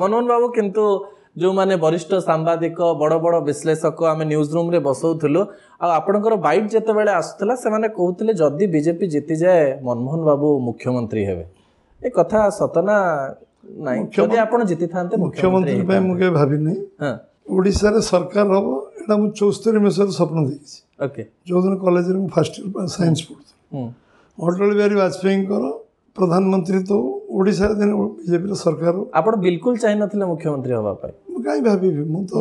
ମନୋହନ ବାବୁ କିନ୍ତୁ ଯେଉଁମାନେ ବରିଷ୍ଠ ସାମ୍ବାଦିକ ବଡ଼ ବଡ଼ ବିଶ୍ଳେଷକ ଆମେ ନ୍ୟୁଜ୍ ରୁମ୍ରେ ବସାଉଥିଲୁ ଆଉ ଆପଣଙ୍କର ବାଇଟ୍ ଯେତେବେଳେ ଆସୁଥିଲା ସେମାନେ କହୁଥିଲେ ଯଦି ବିଜେପି ଜିତିଯାଏ ମନମୋହନ ବାବୁ ମୁଖ୍ୟମନ୍ତ୍ରୀ ହେବେ ଏ କଥା ସତ ନା ନାଇଁ ଯଦି ଆପଣ ଜିତିଥାନ୍ତେ ମୁଖ୍ୟମନ୍ତ୍ରୀ ପାଇଁ ମୁଁ କେବେ ଭାବିନି ଓଡ଼ିଶାରେ ସରକାର ହେବ ଏଇଟା ମୁଁ ଚଉସ୍ତରୀ ମସିହାରେ ସ୍ୱପ୍ନ ଦେଖିଛି ଓକେ ଯେଉଁଦିନ କଲେଜରେ ମୁଁ ଫାର୍ଷ୍ଟ ଇୟର୍ ସାଇନ୍ସ ପଢ଼ୁଥିଲି ଅଟଳ ବିହାରୀ ବାଜପେୟୀଙ୍କର ପ୍ରଧାନମନ୍ତ୍ରୀ ତ ଓଡ଼ିଶାରେ ଦିନେ ବିଜେପିର ସରକାର ଆପଣ ବିଲକୁଲ ଚାହିଁନଥିଲେ ମୁଖ୍ୟମନ୍ତ୍ରୀ ହେବା ପାଇଁ ମୁଁ କାହିଁ ଭାବିବି ମୁଁ ତ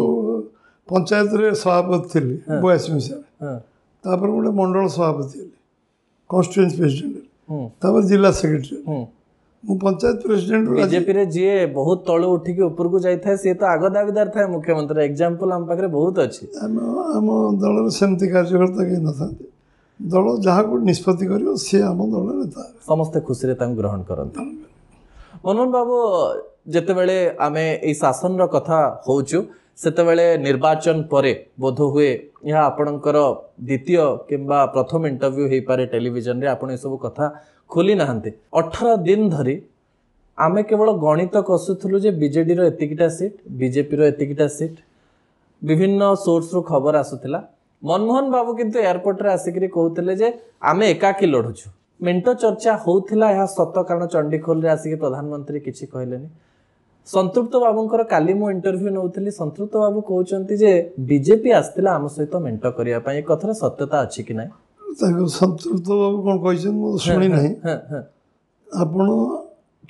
ପଞ୍ଚାୟତରେ ସଭାପତି ଥିଲି ବୟାଅଶୀ ମସିହାରେ ତାପରେ ଗୋଟେ ମଣ୍ଡଳ ସଭାପତି ହେଲି କନଷ୍ଟିଚୁଏନ୍ସି ପ୍ରେସିଡେଣ୍ଟ ତାପରେ ଜିଲ୍ଲା ସେକ୍ରେଟାରୀ ମୁଁ ପଞ୍ଚାୟତ ପ୍ରେସିଡେଣ୍ଟ ବିଜେପିରେ ଯିଏ ବହୁତ ତଳୁ ଉଠିକି ଉପରକୁ ଯାଇଥାଏ ସିଏ ତ ଆଗ ଦାବିଦାର ଥାଏ ମୁଖ୍ୟମନ୍ତ୍ରୀ ଏକ୍ଜାମ୍ପଲ୍ ଆମ ପାଖରେ ବହୁତ ଅଛି ଆମ ଆମ ଦଳର ସେମିତି କାର୍ଯ୍ୟକର୍ତ୍ତା କେହି ନଥାନ୍ତି ଦଳ ଯାହାକୁ ନିଷ୍ପତ୍ତି କରିବ ସିଏ ଆମ ଦଳ ନେତା ସମସ୍ତେ ଖୁସିରେ ତାଙ୍କୁ ଗ୍ରହଣ କରନ୍ତି ମନମୋହନ ବାବୁ ଯେତେବେଳେ ଆମେ ଏଇ ଶାସନର କଥା ହଉଛୁ ସେତେବେଳେ ନିର୍ବାଚନ ପରେ ବୋଧ ହୁଏ ଏହା ଆପଣଙ୍କର ଦ୍ୱିତୀୟ କିମ୍ବା ପ୍ରଥମ ଇଣ୍ଟରଭ୍ୟୁ ହେଇପାରେ ଟେଲିଭିଜନରେ ଆପଣ ଏସବୁ କଥା ଖୋଲି ନାହାନ୍ତି ଅଠର ଦିନ ଧରି ଆମେ କେବଳ ଗଣିତ କଷୁଥିଲୁ ଯେ ବିଜେଡ଼ିର ଏତିକିଟା ସିଟ୍ ବିଜେପିର ଏତିକିଟା ସିଟ୍ ବିଭିନ୍ନ ସୋର୍ସରୁ ଖବର ଆସୁଥିଲା ମନମୋହନ ବାବୁ କିନ୍ତୁ ଏୟାରପୋର୍ଟରେ ଆସିକରି କହୁଥିଲେ ଯେ ଆମେ ଏକାକୀ ଲଢ଼ୁଛୁ ମେଣ୍ଟ ଚର୍ଚ୍ଚା ହେଉଥିଲା ଏହା ସତ କାରଣ ଚଣ୍ଡିଖୋଲରେ ଆସିକି ପ୍ରଧାନମନ୍ତ୍ରୀ କିଛି କହିଲେନି ସନ୍ତୃପ୍ତ ବାବୁଙ୍କର କାଲି ମୁଁ ଇଣ୍ଟରଭ୍ୟୁ ନେଉଥିଲି ସନ୍ତୃପ୍ତ ବାବୁ କହୁଛନ୍ତି ଯେ ବିଜେପି ଆସିଥିଲା ଆମ ସହିତ ମେଣ୍ଟ କରିବା ପାଇଁ ଏ କଥାର ସତ୍ୟତା ଅଛି କି ନାହିଁ ତାକୁ ସନ୍ତୃପ୍ତ ବାବୁ କ'ଣ କହିଛନ୍ତି ମୁଁ ଶୁଣି ନାହିଁ ଆପଣ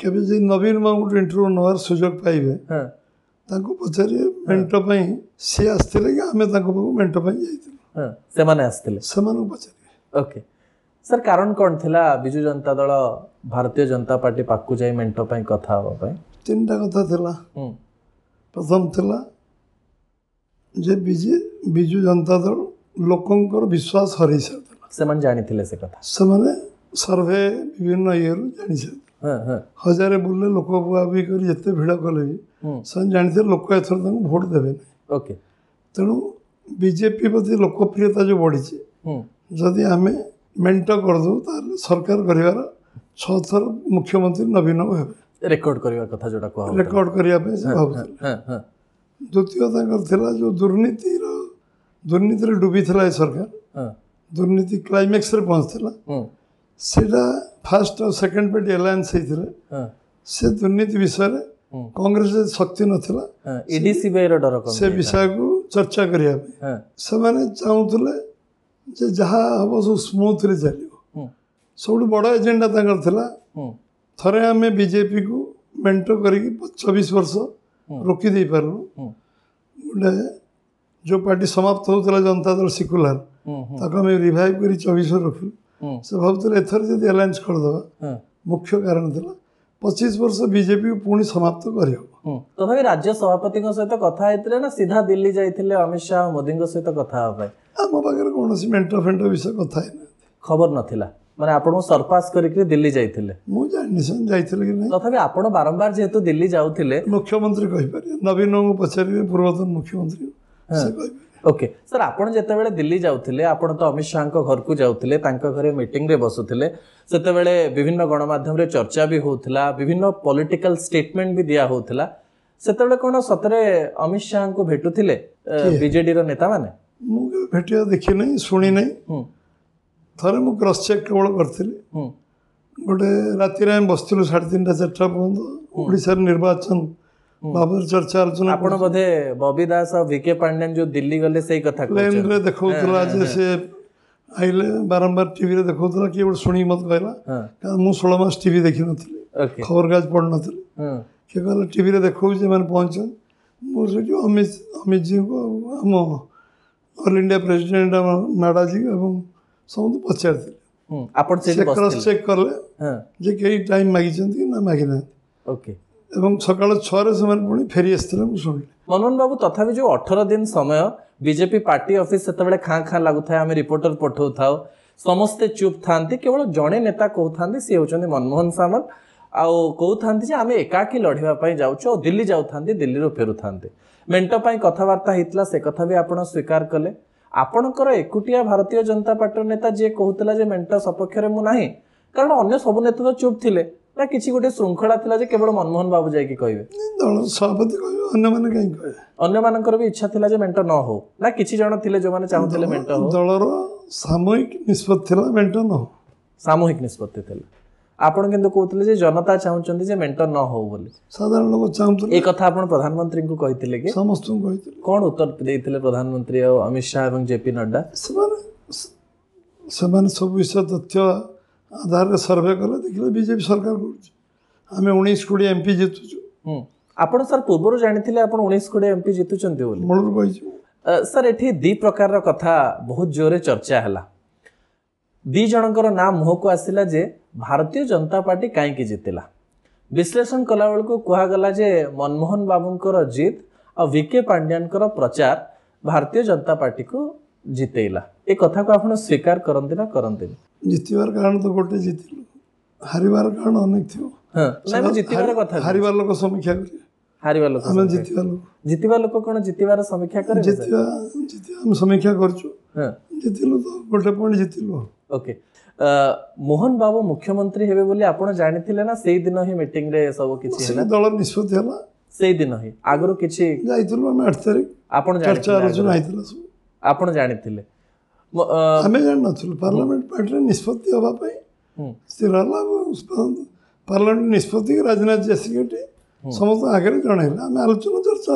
କେବେ ଯଦି ନବୀନ ବାବୁଙ୍କଠୁ ଇଣ୍ଟରଭ୍ୟୁ ନେବାର ସୁଯୋଗ ପାଇବେ ତାଙ୍କୁ ପଚାରିବେ ମେଣ୍ଟ ପାଇଁ ସେ ଆସିଥିଲେ କି ଆମେ ତାଙ୍କ ପାଖକୁ ମେଣ୍ଟ ପାଇଁ ଯାଇଥିଲୁ ସେମାନେ ଆସିଥିଲେ ସେମାନଙ୍କୁ ପଚାରିବେ ଓକେ ସାର୍ କାରଣ କ'ଣ ଥିଲା ବିଜୁ ଜନତା ଦଳ ଭାରତୀୟ ଜନତା ପାର୍ଟି ପାଖକୁ ଯାଇ ମେଣ୍ଟ ପାଇଁ କଥା ହେବା ପାଇଁ ତିନିଟା କଥା ଥିଲା ପ୍ରଥମ ଥିଲା ଯେ ବିଜେ ବିଜୁ ଜନତା ଦଳ ଲୋକଙ୍କର ବିଶ୍ୱାସ ହରାଇ ସାରିଥିଲା ସେମାନେ ଜାଣିଥିଲେ ସେ କଥା ସେମାନେ ସର୍ଭେ ବିଭିନ୍ନ ଇଏରୁ ଜାଣିସାରିଥିଲେ ହଜାରେ ବୁଲିଲେ ଲୋକ ବୁହାବୁହି କରି ଯେତେ ଭିଡ଼ କଲେ ବି ସେମାନେ ଜାଣିଥିଲେ ଲୋକ ଏଥର ତାଙ୍କୁ ଭୋଟ୍ ଦେବେନି ଓକେ ତେଣୁ ବିଜେପି ପ୍ରତି ଲୋକପ୍ରିୟତା ଯେଉଁ ବଢ଼ିଛି ଯଦି ଆମେ मेन्ट कर करदे सरकार कर छर मुख्यमंत्री नवीन द्वितीय दुर्नीति दुर्नीति डूबी ये सरकार दुर्नीति क्लैमेक्स पहुंचाला सीटा फास्ट और सेकेंड पार्टी एलायस से दुर्नीति विषय कंग्रेस शक्ति नाला डर से विषय को चर्चा करने ଯେ ଯାହା ହେବ ସବୁ ସ୍ମୁଥ୍ରେ ଚାଲିବ ସବୁଠୁ ବଡ଼ ଏଜେଣ୍ଡା ତାଙ୍କର ଥିଲା ଥରେ ଆମେ ବିଜେପିକୁ ମେଣ୍ଟ କରିକି ଚବିଶ ବର୍ଷ ରୋକି ଦେଇପାରିଲୁ ଗୋଟେ ଯେଉଁ ପାର୍ଟି ସମାପ୍ତ ହେଉଥିଲା ଜନତା ଦଳ ସିକୁଲାର ତାକୁ ଆମେ ରିଭାଇଭ୍ କରି ଚବିଶ ବର୍ଷ ରଖିଲୁ ସେ ଭାବୁଥିଲେ ଏଥର ଯଦି ଆଲାଏନ୍ସ କରିଦେବା ମୁଖ୍ୟ କାରଣ ଥିଲା ପଚିଶ ବର୍ଷ ବିଜେପିକୁ ପୁଣି ସମାପ୍ତ କରିହେବ ତଥାପି ରାଜ୍ୟ ସଭାପତିଙ୍କ ସହିତ କଥା ହେଇଥିଲେ ନା ସିଧା ଦିଲ୍ଲୀ ଯାଇଥିଲେ ଅମିତ ଶାହା ମୋଦିଙ୍କ ସହିତ କଥା ହେବା ପାଇଁ ଆମ ପାଖରେ କୌଣସି ମେଣ୍ଟ ଫେଣ୍ଟ ବିଷୟ କଥା ହେଇନାହାନ୍ତି ଖବର ନଥିଲା ମାନେ ଆପଣଙ୍କୁ ସରପାସ୍ କରିକି ଦିଲ୍ଲୀ ଯାଇଥିଲେ ମୁଁ ଜାଣିନି ସେମାନେ ଯାଇଥିଲେ କି ନାହିଁ ତଥାପି ଆପଣ ବାରମ୍ବାର ଯେହେତୁ ଦିଲ୍ଲୀ ଯାଉଥିଲେ ମୁଖ୍ୟମନ୍ତ୍ରୀ କହିପାରିବେ ନବୀନଙ୍କୁ ପଚାରିବେ ପୂର୍ବତନ ମୁଖ୍ୟମନ୍ତ୍ରୀ ସେ କହିବେ ଓକେ ସାର୍ ଆପଣ ଯେତେବେଳେ ଦିଲ୍ଲୀ ଯାଉଥିଲେ ଆପଣ ତ ଅମିତ ଶାହାଙ୍କ ଘରକୁ ଯାଉଥିଲେ ତାଙ୍କ ଘରେ ମିଟିଂରେ ବସୁଥିଲେ ସେତେବେଳେ ବିଭିନ୍ନ ଗଣମାଧ୍ୟମରେ ଚର୍ଚ୍ଚା ବି ହେଉଥିଲା ବିଭିନ୍ନ ପଲିଟିକାଲ ଷ୍ଟେଟମେଣ୍ଟ ବି ଦିଆ ହେଉଥିଲା ସେତେବେଳେ କ'ଣ ସତରେ ଅମିତ ଶାହାଙ୍କୁ ଭେଟୁଥିଲେ ବିଜେଡିର ନେତାମାନେ ମୁଁ କେବେ ଭେଟିବା ଦେଖିନି ଶୁଣିନି ଥରେ ମୁଁ କ୍ରସ୍ ଚେକ୍ କେବଳ କରିଥିଲି ଗୋଟେ ରାତିରେ ଆମେ ବସିଥିଲୁ ସାଢ଼େ ତିନିଟା ଚାରିଟା ପର୍ଯ୍ୟନ୍ତ ଓଡ଼ିଶାର ନିର୍ବାଚନ ବାବର ଚର୍ଚ୍ଚା ଆଲୋଚନା ଆପଣ ବୋଧେ ବବି ଦାସ ଆଉ ଭିକେ ପାଣ୍ଡିଆନ ଯୋଉ ଦିଲ୍ଲୀ ଗଲେ ସେଇ କଥା ପ୍ଲେନ୍ରେ ଦେଖାଉଥିଲା ଯେ ସେ ଆଇଲେ ବାରମ୍ବାର ଟିଭିରେ ଦେଖାଉଥିଲା କିଏ ଗୋଟେ ଶୁଣିକି ମୋତେ କହିଲା କାରଣ ମୁଁ ଷୋହଳ ମାସ ଟିଭି ଦେଖିନଥିଲି ଖବରକାଗଜ ପଢ଼ିନଥିଲି କିଏ କହିଲା ଟିଭିରେ ଦେଖାଉଛି ସେମାନେ ପହଞ୍ଚନ୍ତି ମୁଁ ସେଠି ଅମିତ ଅମିତ ଜୀଙ୍କୁ ଆଉ ଆମ ଅଲ୍ ଇଣ୍ଡିଆ ପ୍ରେସିଡେଣ୍ଟ ଆମ ନାଡ଼ାଜୀ ଏବଂ ସମସ୍ତେ ପଚାରିଥିଲେ ଆପଣ ସେ କ୍ରସ୍ ଚେକ୍ କଲେ ଯେ କେହି ଟାଇମ୍ ମାଗିଛନ୍ତି କି ନା ମାଗିନାହାନ୍ତି ଓକେ ଏବଂ ସକାଳ ଛଅରେ ସେମାନେ ପୁଣି ଫେରି ଆସିଥିଲେ ମୁଁ ଶୁଣିଲି ମନୋହନ ବାବୁ ତଥାପି ଯେଉଁ ଅଠର ଦିନ ସମୟ ବିଜେପି ପାର୍ଟି ଅଫିସ ସେତେବେଳେ ଖାଁ ଖାଁ ଲାଗୁଥାଏ ଆମେ ରିପୋର୍ଟର ପଠାଉଥାଉ ସମସ୍ତେ ଚୁପ୍ ଥାନ୍ତି କେବଳ ଜଣେ ନେତା କହୁଥାନ୍ତି ସିଏ ହେଉଛନ୍ତି ମନମୋହନ ସାମଲ ଆଉ କହୁଥାନ୍ତି ଯେ ଆମେ ଏକାକୀ ଲଢ଼ିବା ପାଇଁ ଯାଉଛୁ ଆଉ ଦିଲ୍ଲୀ ଯାଉଥାନ୍ତି ଦିଲ୍ଲୀରୁ ଫେରୁଥାନ୍ତି ମେଣ୍ଟ ପାଇଁ କଥାବାର୍ତ୍ତା ହେଇଥିଲା ସେ କଥା ବି ଆପଣ ସ୍ୱୀକାର କଲେ ଆପଣଙ୍କର ଏକୁଟିଆ ଭାରତୀୟ ଜନତା ପାର୍ଟିର ନେତା ଯିଏ କହୁଥିଲା ଯେ ମେଣ୍ଟ ସପକ୍ଷରେ ମୁଁ ନାହିଁ କାରଣ ଅନ୍ୟ ସବୁ ନେତା ତ ଚୁପ୍ ଥିଲେ ନା କିଛି ଗୋଟେ ଶୃଙ୍ଖଳା ଥିଲା ଯେ କେବଳ ମନମୋହନ ବାବୁ ଯାଇକି କହିବେ ଦଳ ସଭାପତି କହିବେ ଅନ୍ୟମାନେ କାହିଁ କହିବେ ଅନ୍ୟମାନଙ୍କର ବି ଇଚ୍ଛା ଥିଲା ଯେ ମେଣ୍ଟ ନ ହଉ ନା କିଛି ଜଣ ଥିଲେ ଯେଉଁମାନେ ଚାହୁଁଥିଲେ ମେଣ୍ଟ ହଉ ଦଳର ସାମୂହିକ ନିଷ୍ପତ୍ତି ଥିଲା ମେଣ୍ଟ ନ ହଉ ସାମୂହିକ ନିଷ୍ପତ୍ତି ଥିଲା ଆପଣ କିନ୍ତୁ କହୁଥିଲେ ଯେ ଜନତା ଚାହୁଁଛନ୍ତି ଯେ ମେଣ୍ଟ ନ ହଉ ବୋଲି ସାଧାରଣ ଲୋକ ଚାହୁଁଥିଲେ ଏ କଥା ଆପଣ ପ୍ରଧାନମନ୍ତ୍ରୀଙ୍କୁ କହିଥିଲେ କି ସମସ୍ତଙ୍କୁ କହିଥିଲେ କ'ଣ ଉତ୍ତର ଦେଇଥିଲେ ପ୍ରଧାନମନ୍ତ୍ରୀ ଆଉ ଅମିତ ଶାହ ଏବଂ ଜେପି ନଡ୍ଡା ସେମାନେ ସେମାନେ ସବୁ ବିଷୟ ତଥ୍ୟ ଆଧାରରେ ସର୍ଭେ କଲେ ଦେଖିଲେ ବିଜେପି ସରକାର କରୁଛି ଆମେ ଉଣେଇଶ କୋଡ଼ିଏ ଏମ୍ ପି ଜିତୁଛୁ ଆପଣ ସାର୍ ପୂର୍ବରୁ ଜାଣିଥିଲେ ଆପଣ ଉଣେଇଶ କୋଡ଼ିଏ ଏମ୍ ପି ଜିତୁଛନ୍ତି ବୋଲି ମୂଳରୁ କହିଛି ସାର୍ ଏଠି ଦୁଇ ପ୍ରକାରର କଥା ବହୁତ ଜୋରରେ ଚର୍ଚ୍ଚା ହେଲା ଦୁଇ ଜଣଙ୍କର ନାଁ ମୁହଁକୁ ଆସିଲା ଯେ ଭାରତୀୟ ଜନତା ପାର୍ଟି କାହିଁକି ଜିତିଲା ବିଶ୍ଳେଷଣ କଲାବେଳକୁ କୁହାଗଲା ଯେ ମନମୋହନ ବାବୁଙ୍କର ଜିତ୍ ଆଉ ଭିକେ ପାଣ୍ଡିଆନଙ୍କର ପ୍ରଚାର ଭାରତୀୟ ଜନତା ପାର୍ଟିକୁ ଜିତେଇଲା ଏ କଥାକୁ ଆପଣ ସ୍ୱୀକାର କରନ୍ତି ନା କରନ୍ତିନି ଜିତିବାର କାରଣ ତ ଗୋଟେ ଜିତିଲୁ ହାରିବାର କାରଣ ଅନେକ ଥିବ ହାରିବାର ଲୋକ ସମୀକ୍ଷା କରିବେ ହାରିବା ଲୋକ ଆମେ ଜିତିବା ଲୋକ ଜିତିବା ଲୋକ କ'ଣ ଜିତିବାର ସମୀକ୍ଷା କରେ ଜିତିବା ଜିତିବା ଆମେ ସମୀକ୍ଷା କରୁଛୁ ଜିତିଲୁ ତ ଗୋଟେ ପଏଣ୍ଟ ଜିତିଲୁ ଓକେ ମୋହନ ବାବୁ ମୁଖ୍ୟମନ୍ତ୍ରୀ ହେବେ ବୋଲି ଆପଣ ଜାଣିଥିଲେ ନା ସେଇ ଦିନ ହିଁ ମିଟିଂରେ ସବୁ କିଛି ହେଲା ଦଳ ନିଷ୍ପତ୍ତି ହେଲା ସେଇ ଦିନ ହିଁ ଆଗରୁ କିଛି ଯାଇଥିଲୁ ଆମେ ଆଠ ତାରିଖ ଆପଣ ଚର୍ଚ୍ଚା ଆଲୋଚନା ହେଇଥିଲା ସବୁ ଆପଣ ଜାଣିଥିଲେ ଆମେ ଜାଣିନଥିଲୁ ପାର୍ଲାମେଣ୍ଟ ପାର୍ଟିରେ ନିଷ୍ପତ୍ତି ହେବା ପାଇଁ ସ୍ଥିର ହେଲା ପାର୍ଲାମେଣ୍ଟ ନିଷ୍ପତ୍ତିକି ରାଜନାଥ ଜେସିକେଟି ସମସ୍ତଙ୍କ ଆଗରେ ଜଣାଇଲା ଆମେ ଆଲୋଚନା ଚର୍ଚ୍ଚା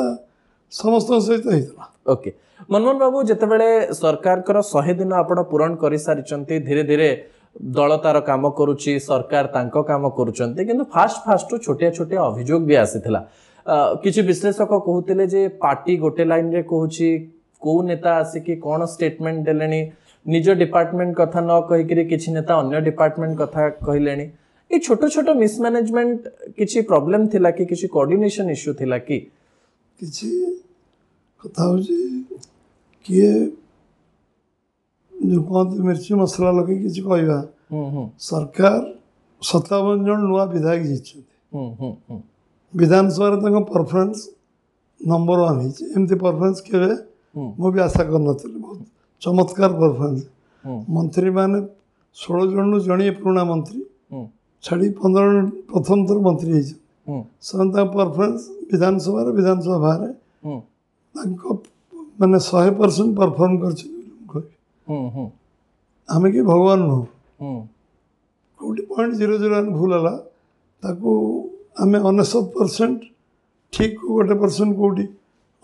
ସମସ୍ତଙ୍କ ସହିତ ହେଇଥିଲା ଓକେ ମନମୋହନ ବାବୁ ଯେତେବେଳେ ସରକାରଙ୍କର ଶହେ ଦିନ ଆପଣ ପୂରଣ କରିସାରିଛନ୍ତି ଧୀରେ ଧୀରେ ଦଳ ତାର କାମ କରୁଛି ସରକାର ତାଙ୍କ କାମ କରୁଛନ୍ତି କିନ୍ତୁ ଫାଷ୍ଟ ଫାଷ୍ଟ ଛୋଟିଆ ଛୋଟିଆ ଅଭିଯୋଗ ବି ଆସିଥିଲା କିଛି ବିଶ୍ଳେଷକ କହୁଥିଲେ ଯେ ପାର୍ଟି ଗୋଟେ ଲାଇନ୍ରେ କହୁଛି କେଉଁ ନେତା ଆସିକି କ'ଣ ଷ୍ଟେଟମେଣ୍ଟ ଦେଲେଣି ନିଜ ଡିପାର୍ଟମେଣ୍ଟ କଥା ନ କହିକିରି କିଛି ନେତା ଅନ୍ୟ ଡିପାର୍ଟମେଣ୍ଟ କଥା କହିଲେଣି ଏଇ ଛୋଟ ଛୋଟ ମିସମ୍ୟାନେଜମେଣ୍ଟ କିଛି ପ୍ରୋବ୍ଲେମ୍ ଥିଲା କି କିଛି କୋର୍ଡିନେସନ୍ ଇସ୍ୟୁ ଥିଲା କି କିଛି କଥା ହେଉଛି କିଏ ଯେଉଁ କହନ୍ତି ମିର୍ଚି ମସଲା ଲଗେଇ କିଛି କହିବା ସରକାର ସତାବନ ଜଣ ନୂଆ ବିଧାୟକ ଜିତିଛନ୍ତି ବିଧାନସଭାରେ ତାଙ୍କ ପରଫରେନ୍ସ ନମ୍ବର ୱାନ୍ ହେଇଛି ଏମିତି ପରଫରେନ୍ସ କେବେ ମୁଁ ବି ଆଶା କରିନଥିଲି ବହୁତ ଚମତ୍କାର ପରଫରମାନ୍ସ ମନ୍ତ୍ରୀମାନେ ଷୋହଳ ଜଣରୁ ଜଣିଏ ପୁରୁଣା ମନ୍ତ୍ରୀ ଛାଡ଼ି ପନ୍ଦର ଜଣ ପ୍ରଥମ ଥର ମନ୍ତ୍ରୀ ହେଇଛନ୍ତି ସେମାନେ ତାଙ୍କ ପରଫରମାନ୍ସ ବିଧାନସଭାରେ ବିଧାନସଭା ବାହାରେ ତାଙ୍କ ମାନେ ଶହେ ପରସେଣ୍ଟ ପରଫର୍ମ କରିଛନ୍ତି ବୋଲି ମୁଁ କହିବି ଆମେ କି ଭଗବାନ ନୁହଁ କେଉଁଠି ପଏଣ୍ଟ ଜିରୋ ଜିରୋ ୱାନ୍ ଭୁଲ ହେଲା ତାକୁ ଆମେ ଅନେଶତ ପରସେଣ୍ଟ ଠିକ୍ ଗୋଟେ ପରସେଣ୍ଟ କେଉଁଠି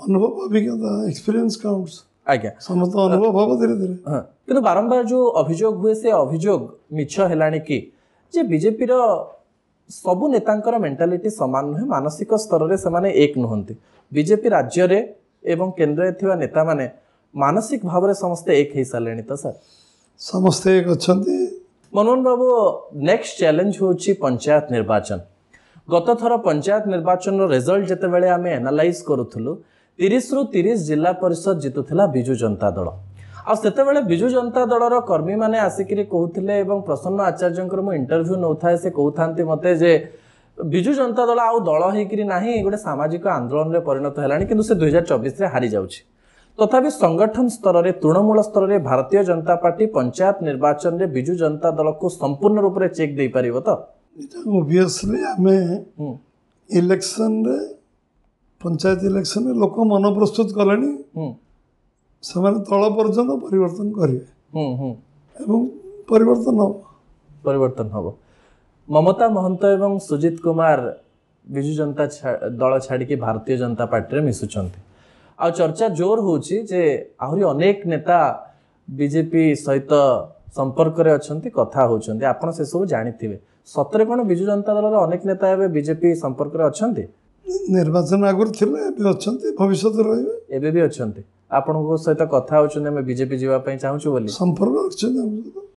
अनुभव अभी क्या था एक्सपीरियंस काउंट्स ଆଜ୍ଞା ସମସ୍ତ ଅନୁଭବ ହବ ଧୀରେ ଧୀରେ କିନ୍ତୁ ବାରମ୍ବାର ଯୋଉ ଅଭିଯୋଗ ହୁଏ ସେ ଅଭିଯୋଗ ମିଛ ହେଲାଣି କି ଯେ ବିଜେପିର ସବୁ ନେତାଙ୍କର ମେଣ୍ଟାଲିଟି ସମାନ ନୁହେଁ ମାନସିକ ସ୍ତରରେ ସେମାନେ ଏକ ନୁହନ୍ତି ବିଜେପି ରାଜ୍ୟରେ ଏବଂ କେନ୍ଦ୍ରରେ ଥିବା ନେତାମାନେ ମାନସିକ ଭାବରେ ସମସ୍ତେ ଏକ ହେଇସାରିଲେଣି ତ ସାର୍ ସମସ୍ତେ ଏକ ଅଛନ୍ତି ମନମୋହନ ବାବୁ ନେକ୍ସଟ ଚ୍ୟାଲେଞ୍ଜ ହେଉଛି ପଞ୍ଚାୟତ ନିର୍ବାଚନ ଗତଥର ପଞ୍ଚାୟତ ନିର୍ବାଚନର ରେଜଲ୍ଟ ଯେତେବେଳେ ଆମେ ଆନାଲାଇଜ୍ କରୁଥିଲୁ ତିରିଶରୁ ତିରିଶ ଜିଲ୍ଲା ପରିଷଦ ଜିତୁଥିଲା ବିଜୁ ଜନତା ଦଳ ଆଉ ସେତେବେଳେ ବିଜୁ ଜନତା ଦଳର କର୍ମୀମାନେ ଆସିକିରି କହୁଥିଲେ ଏବଂ ପ୍ରସନ୍ନ ଆଚାର୍ଯ୍ୟଙ୍କର ମୁଁ ଇଣ୍ଟରଭ୍ୟୁ ନେଉଥାଏ ସେ କହୁଥାନ୍ତି ମୋତେ ଯେ ବିଜୁ ଜନତା ଦଳ ଆଉ ଦଳ ହେଇକିରି ନାହିଁ ଗୋଟେ ସାମାଜିକ ଆନ୍ଦୋଳନରେ ପରିଣତ ହେଲାଣି କିନ୍ତୁ ସେ ଦୁଇହଜାର ଚବିଶରେ ହାରିଯାଉଛି ତଥାପି ସଂଗଠନ ସ୍ତରରେ ତୃଣମୂଳ ସ୍ତରରେ ଭାରତୀୟ ଜନତା ପାର୍ଟି ପଞ୍ଚାୟତ ନିର୍ବାଚନରେ ବିଜୁ ଜନତା ଦଳକୁ ସମ୍ପୂର୍ଣ୍ଣ ରୂପରେ ଚେକ୍ ଦେଇପାରିବ ତ ଅଭିୟସଲି ଆମେ ଇଲେକ୍ସନରେ ପଞ୍ଚାୟତ ଇଲେକ୍ସନରେ ଲୋକ ମନ ପ୍ରସ୍ତୁତ କଲେଣି ସେମାନେ ତଳ ପର୍ଯ୍ୟନ୍ତ ପରିବର୍ତ୍ତନ କରିବେ ଏବଂ ପରିବର୍ତ୍ତନ ହେବ ପରିବର୍ତ୍ତନ ହେବ ମମତା ମହନ୍ତ ଏବଂ ସୁଜିତ କୁମାର ବିଜୁ ଜନତା ଦଳ ଛାଡ଼ିକି ଭାରତୀୟ ଜନତା ପାର୍ଟିରେ ମିଶୁଛନ୍ତି ଆଉ ଚର୍ଚ୍ଚା ଜୋର ହେଉଛି ଯେ ଆହୁରି ଅନେକ ନେତା ବିଜେପି ସହିତ ସମ୍ପର୍କରେ ଅଛନ୍ତି କଥା ହେଉଛନ୍ତି ଆପଣ ସେସବୁ ଜାଣିଥିବେ ସତରେ କ'ଣ ବିଜୁ ଜନତା ଦଳର ଅନେକ ନେତା ଏବେ ବିଜେପି ସମ୍ପର୍କରେ ଅଛନ୍ତି ନିର୍ବାଚନ ଆଗରୁ ଥିଲେ ଏବେ ଅଛନ୍ତି ଭବିଷ୍ୟତ ରହିବେ ଏବେ ବି ଅଛନ୍ତି ଆପଣଙ୍କ ସହିତ କଥା ହେଉଛନ୍ତି ଆମେ ବିଜେପି ଯିବା ପାଇଁ ଚାହୁଁଛୁ ବୋଲି ସମ୍ପର୍କ ରଖିଛନ୍ତି